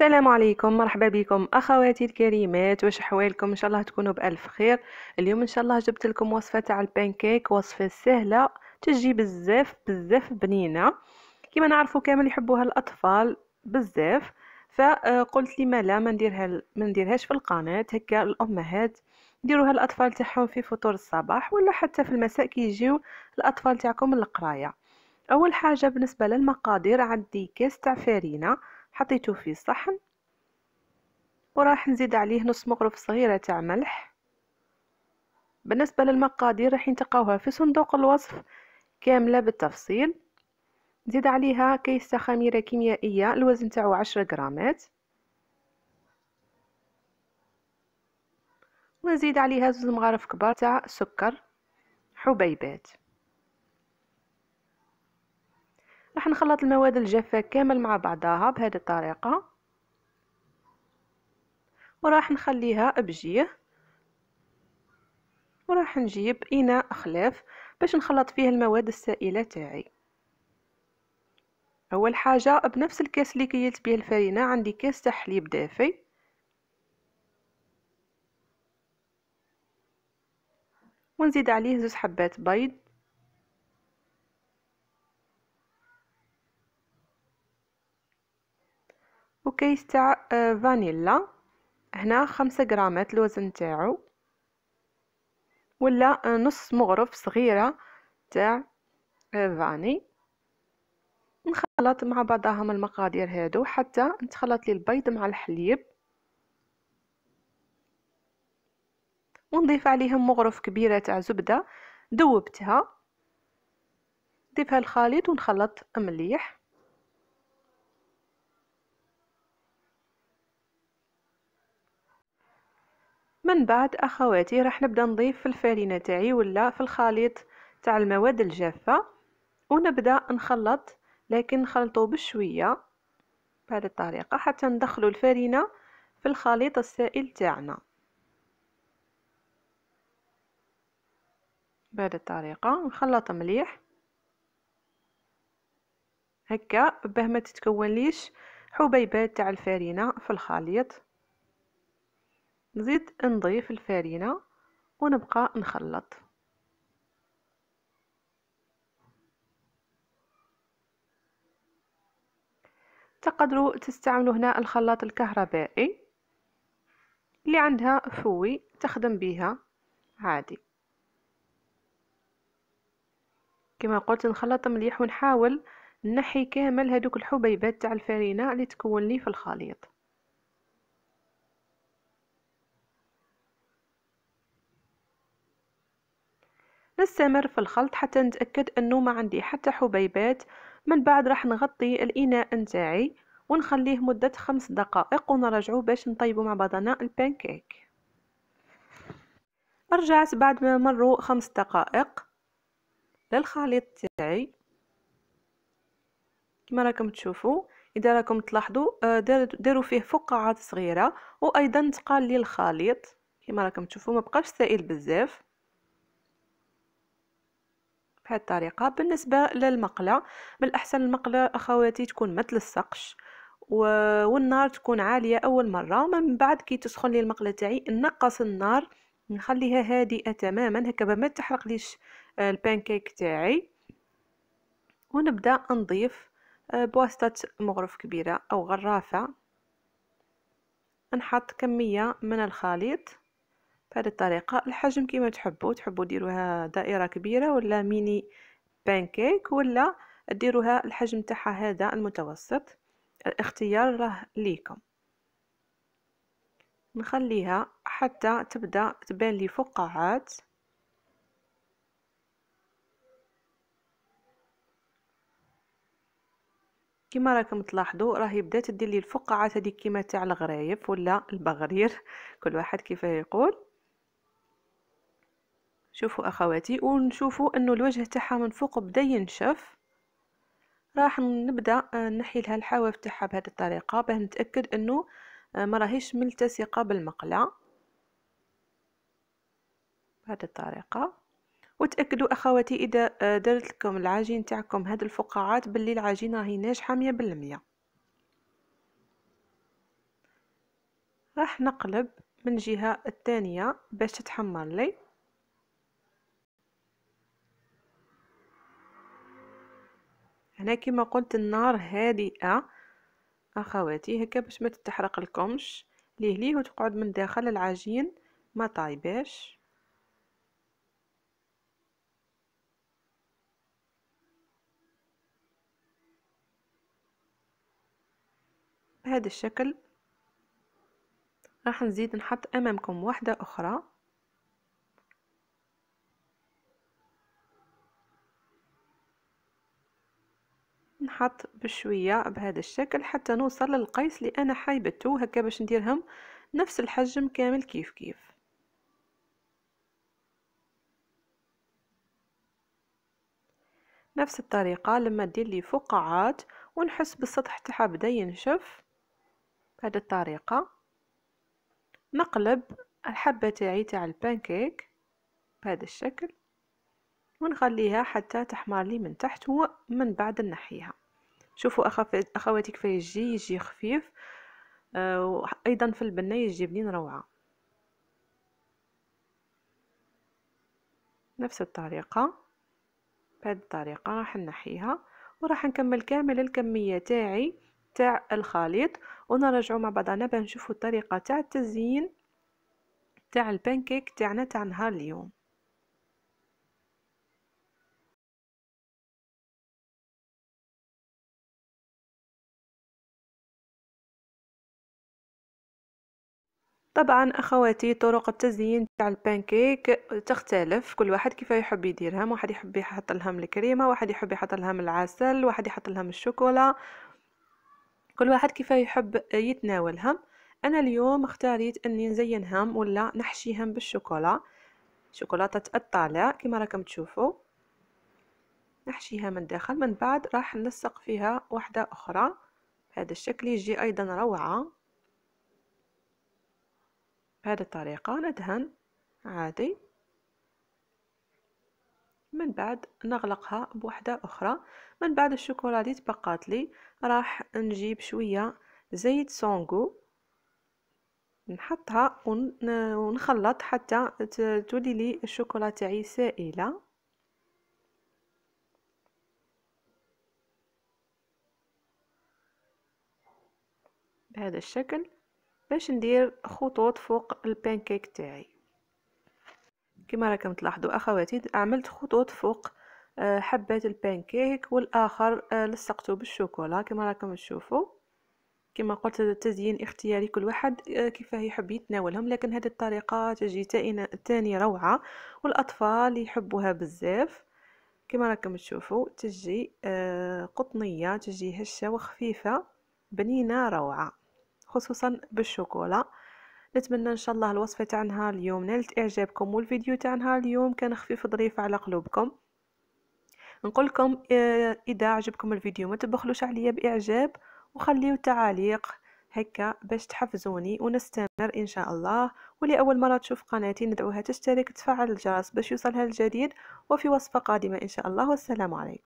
السلام عليكم مرحبا بكم اخواتي الكريمات واش حوالكم ان شاء الله تكونوا بالف خير اليوم ان شاء الله جبت لكم وصفه تاع البانكيك وصفه سهله تجي بزاف بزاف بنينه كما نعرفوا كامل يحبوها الاطفال بزاف فقلت لي ما لا ما نديرها ما نديرهاش في القناه هكا الامهات ديروها الاطفال تاعهم في فطور الصباح ولا حتى في المساء كي يجيو الاطفال تاعكم للقرايه اول حاجه بالنسبه للمقادير عندي كاس تاع فرينه حطيته في صحن وراح نزيد عليه نص مغرف صغيرة تاع ملح بالنسبة للمقادير راح نتقاوها في صندوق الوصف كاملة بالتفصيل نزيد عليها كيسة خميرة كيميائية الوزن تاعو عشرة غرامات ونزيد عليها زوز مغارف كبار تاع سكر حبيبات راح نخلط المواد الجافة كامل مع بعضها بهذه الطريقة وراح نخليها بجيه وراح نجيب إناء خلاف باش نخلط فيه المواد السائلة تاعي أول حاجة بنفس الكاس اللي كيلت به الفرينة عندي كاس تاع حليب دافي ونزيد عليه زوز حبات بيض كيس تاع آه، فانيلا هنا خمسة غرامات الوزن تاعو ولا آه، نص مغرف صغيرة تاع آه، فاني نخلط مع بعضهم المقادير هادو حتى نتخلط لي البيض مع الحليب ونضيف عليهم مغرف كبيرة تاع زبدة ذوبتها نضيفها الخليط ونخلط مليح من بعد اخواتي راح نبدا نضيف في الفرينه تاعي ولا في الخليط تاع المواد الجافه ونبدا نخلط لكن نخلطو بشويه بهذه الطريقه حتى ندخلو الفرينه في الخليط السائل تاعنا بهذه الطريقه نخلط مليح هكا باه ما تتكون ليش حبيبات تاع الفرينه في الخليط نزيد نضيف الفارينة ونبقى نخلط تقدروا تستعملوا هنا الخلاط الكهربائي اللي عندها فوي تخدم بها عادي كما قلت نخلط مليح ونحاول نحي كامل هذوك الحبيبات تاع الفرينه اللي تكون لي في الخليط نستمر في الخلط حتى نتأكد أنه ما عندي حتى حبيبات من بعد راح نغطي الإناء نتاعي ونخليه مدة خمس دقائق ونرجعو باش نطيبو مع بعضنا البانكيك رجعت بعد ما مروا خمس دقائق للخليط تاعي كما راكم تشوفوا اذا راكم تلاحظوا آه، داروا فيه فقاعات صغيره وايضا تقال لي الخليط كما راكم تشوفوا ما بقاش سائل بزاف بهذه الطريقه بالنسبه للمقله من الاحسن المقله اخواتي تكون ما تلصقش والنار تكون عاليه اول مره من بعد كي تسخن لي المقله تاعي نقص النار نخليها هادئه تماما هكا ما تحرق ليش آه، البانكيك تاعي ونبدا نضيف آه، بواسطه مغرف كبيره او غرافه نحط كميه من الخليط بهذه الطريقه الحجم كما تحبوا تحبوا ديروها دائره كبيره ولا ميني بانكيك ولا ديروها الحجم تاعها هذا المتوسط الاختيار راه ليكم نخليها حتى تبدا تبان لي فقاعات كما راكم تلاحظوا راهي بدات تدير لي الفقاعات هذيك كيما تاع الغرايب ولا البغرير كل واحد كيفاه يقول شوفوا اخواتي ونشوفوا انه الوجه تاعها من فوق بدا ينشف راح نبدا آه، نحي لها الحواف تاعها بهذه الطريقه باه نتاكد انه آه، ما راهيش ملتصقه بالمقله بهذه الطريقه وتاكدوا اخواتي اذا آه، درت لكم العجين تاعكم هاد الفقاعات باللي العجينه راهي ناجحه 100% راح نقلب من جهه الثانيه باش تتحمر لي هنا كما قلت النار هادئه اخواتي هكا باش ما تتحرق لكمش ليه ليه وتقعد من داخل العجين ما طايباش بهذا الشكل راح نزيد نحط امامكم واحده اخرى نحط بشوية بهذا الشكل حتى نوصل للقيس اللي أنا حايبته هكا باش نديرهم نفس الحجم كامل كيف كيف نفس الطريقة لما ندير لي فقاعات ونحس بالسطح تاعها بدا ينشف بهذه الطريقة نقلب الحبة تاعي تاع البانكيك بهذا الشكل ونخليها حتى تحمر لي من تحت ومن بعد نحيها شوفوا اخواتي كيف يجي يجي خفيف آه، وايضا في البنه يجي بنين روعه نفس الطريقه بهذه الطريقه راح نحيها وراح نكمل كامل الكميه تاعي تاع الخليط ونرجعوا مع بعضنا بنشوفوا الطريقه تاع التزيين تاع البانكيك تاعنا تاع نهار اليوم طبعا اخواتي طرق التزيين تاع البانكيك تختلف كل واحد كيف يحب يديرهم واحد يحب يحط لهم الكريمه واحد يحب يحط لهم العسل واحد يحط لهم الشوكولا كل واحد كيف يحب يتناولهم انا اليوم اختاريت اني نزينهم ولا نحشيهم بالشوكولا شوكولاته الطالع كما راكم تشوفوا نحشيها من الداخل من بعد راح نلصق فيها واحده اخرى بهذا الشكل يجي ايضا روعه بهذه الطريقة ندهن عادي من بعد نغلقها بوحدة أخرى من بعد الشوكولا تبقات لي راح نجيب شوية زيت سونغو نحطها ونخلط حتى تولي لي الشوكولا تاعي سائله بهذا الشكل باش ندير خطوط فوق البانكيك تاعي كما راكم تلاحظوا اخواتي عملت خطوط فوق آه، حبات البانكيك والاخر آه، لصقته بالشوكولا كما راكم تشوفوا كما قلت التزيين اختياري كل واحد آه، كيفاه يحب يتناولهم لكن هذه الطريقه تجي تاني روعه والاطفال يحبوها بزاف كما راكم تشوفوا تجي قطنيه تجي هشه وخفيفه بنينه روعه خصوصا بالشوكولا نتمنى ان شاء الله الوصفه تاع نهار اليوم نالت اعجابكم والفيديو تاع نهار اليوم كان خفيف ظريف على قلوبكم نقول لكم آه، اذا عجبكم الفيديو ما تبخلوش عليا باعجاب وخليو تعاليق هكا باش تحفزوني ونستمر ان شاء الله اول مره تشوف قناتي ندعوها تشترك تفعل الجرس باش يوصلها الجديد وفي وصفه قادمه ان شاء الله والسلام عليكم